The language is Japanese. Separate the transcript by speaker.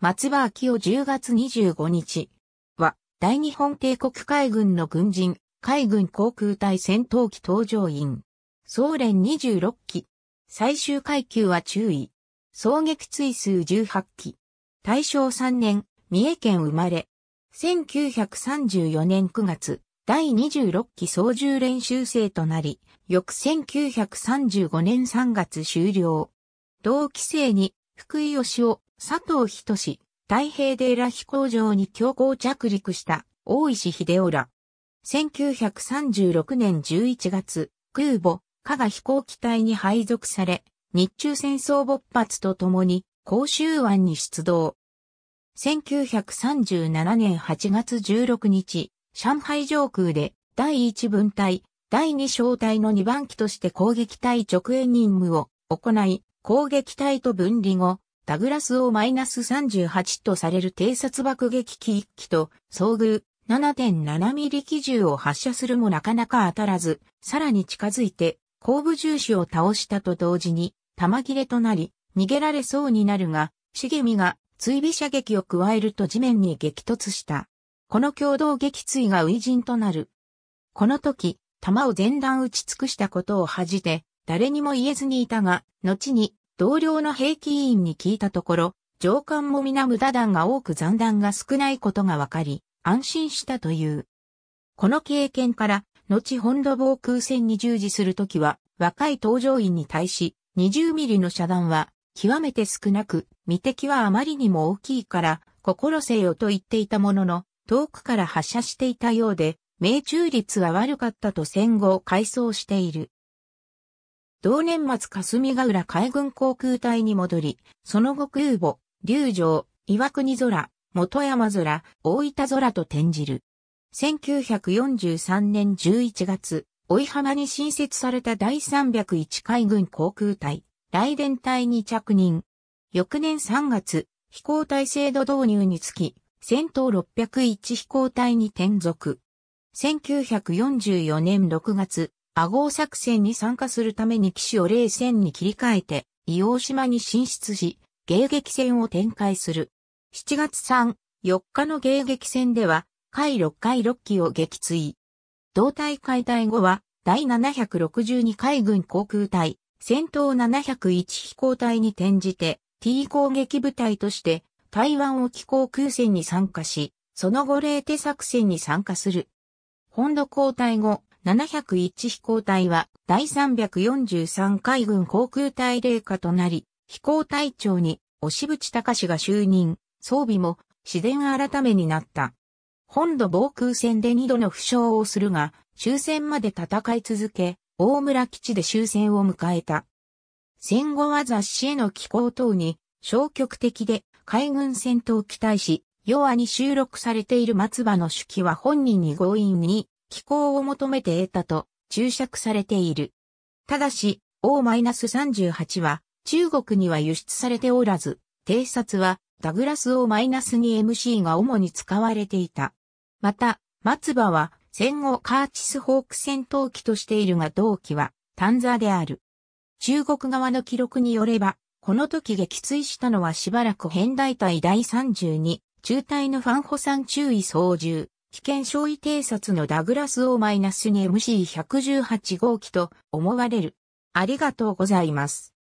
Speaker 1: 松葉明夫10月25日は、大日本帝国海軍の軍人、海軍航空隊戦闘機搭乗員。総連26機。最終階級は注意。総撃追数18機。大正3年、三重県生まれ。1934年9月、第26期操縦練習生となり、翌1935年3月終了。同期生に、福井義雄、佐藤人志、太平寺飛行場に強行着陸した大石秀夫ら。1936年11月、空母、加賀飛行機体に配属され、日中戦争勃発とともに、甲州湾に出動。1937年8月16日、上海上空で第1分隊、第2小隊の2番機として攻撃隊直営任務を行い、攻撃隊と分離後、ダグラスをマイナス38とされる偵察爆撃機1機と遭遇7.7ミリ機銃を発射するもなかなか当たらず、さらに近づいて後部重視を倒したと同時に弾切れとなり逃げられそうになるが、茂みが追尾射撃を加えると地面に激突した。この共同撃墜が初陣となる。この時、弾を前段打ち尽くしたことを恥じて、誰にも言えずにいたが、後に同僚の兵器委員に聞いたところ、上官も皆無駄弾が多く残弾が少ないことが分かり、安心したという。この経験から、後本土防空戦に従事するときは、若い搭乗員に対し、20ミリの遮断は、極めて少なく、未敵はあまりにも大きいから、心せよと言っていたものの、遠くから発射していたようで、命中率は悪かったと戦後を回想している。同年末霞ヶ浦海軍航空隊に戻り、その後空母、竜城、岩国空、元山空、大分空と転じる。1943年11月、追浜に新設された第301海軍航空隊、雷電隊に着任。翌年3月、飛行隊制度導入につき、戦闘601飛行隊に転属。1944年6月、和合作戦に参加するために騎士を冷戦に切り替えて、硫黄島に進出し、迎撃戦を展開する。7月3、4日の迎撃戦では、海6回6機を撃墜。同体解体後は、第762海軍航空隊、戦闘701飛行隊に転じて、T 攻撃部隊として、台湾沖航空戦に参加し、その後0手作戦に参加する。本土交代後、701飛行隊は第343海軍航空隊霊下となり、飛行隊長に押渕隆が就任、装備も自然改めになった。本土防空戦で2度の負傷をするが、終戦まで戦い続け、大村基地で終戦を迎えた。戦後は雑誌への寄稿等に消極的で海軍戦闘機大し、弱に収録されている松葉の手記は本人に強引に気候を求めて得たと注釈されている。ただし、O-38 は中国には輸出されておらず、偵察はダグラス O-2MC が主に使われていた。また、松葉は戦後カーチスホーク戦闘機としているが同機は単座である。中国側の記録によれば、この時撃墜したのはしばらく変大隊第32、中隊のファンホさん注意操縦、危険小位偵察のダグラス O-2MC118 号機と思われる。ありがとうございます。